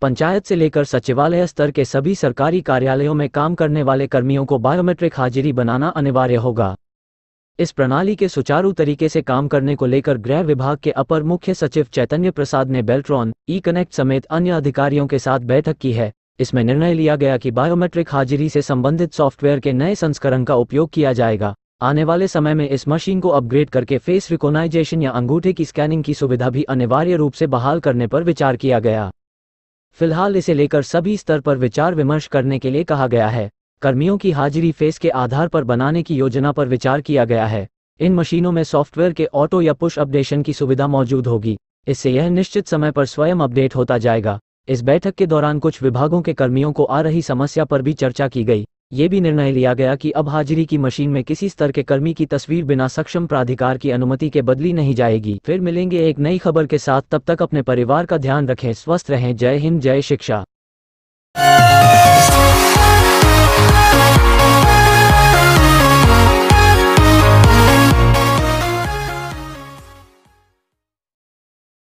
पंचायत से लेकर सचिवालय स्तर के सभी सरकारी कार्यालयों में काम करने वाले कर्मियों को बायोमेट्रिक हाजिरी बनाना अनिवार्य होगा इस प्रणाली के सुचारू तरीके से काम करने को लेकर गृह विभाग के अपर मुख्य सचिव चैतन्य प्रसाद ने बेल्ट्रॉन ई कनेक्ट समेत अन्य अधिकारियों के साथ बैठक की है इसमें निर्णय लिया गया कि बायोमेट्रिक हाजिरी से संबंधित सॉफ्टवेयर के नए संस्करण का उपयोग किया जाएगा आने वाले समय में इस मशीन को अपग्रेड करके फेस रिकोनाइजेशन या अंगूठे की स्कैनिंग की सुविधा भी अनिवार्य रूप से बहाल करने पर विचार किया गया फिलहाल इसे लेकर सभी स्तर पर विचार विमर्श करने के लिए कहा गया है कर्मियों की हाजिरी फेस के आधार पर बनाने की योजना पर विचार किया गया है इन मशीनों में सॉफ्टवेयर के ऑटो या पुश अपडेशन की सुविधा मौजूद होगी इससे यह निश्चित समय पर स्वयं अपडेट होता जाएगा इस बैठक के दौरान कुछ विभागों के कर्मियों को आ रही समस्या पर भी चर्चा की गई ये भी निर्णय लिया गया कि अब हाजिरी की मशीन में किसी स्तर के कर्मी की तस्वीर बिना सक्षम प्राधिकार की अनुमति के बदली नहीं जाएगी फिर मिलेंगे एक नई खबर के साथ तब तक अपने परिवार का ध्यान रखें स्वस्थ रहें जय हिंद जय शिक्षा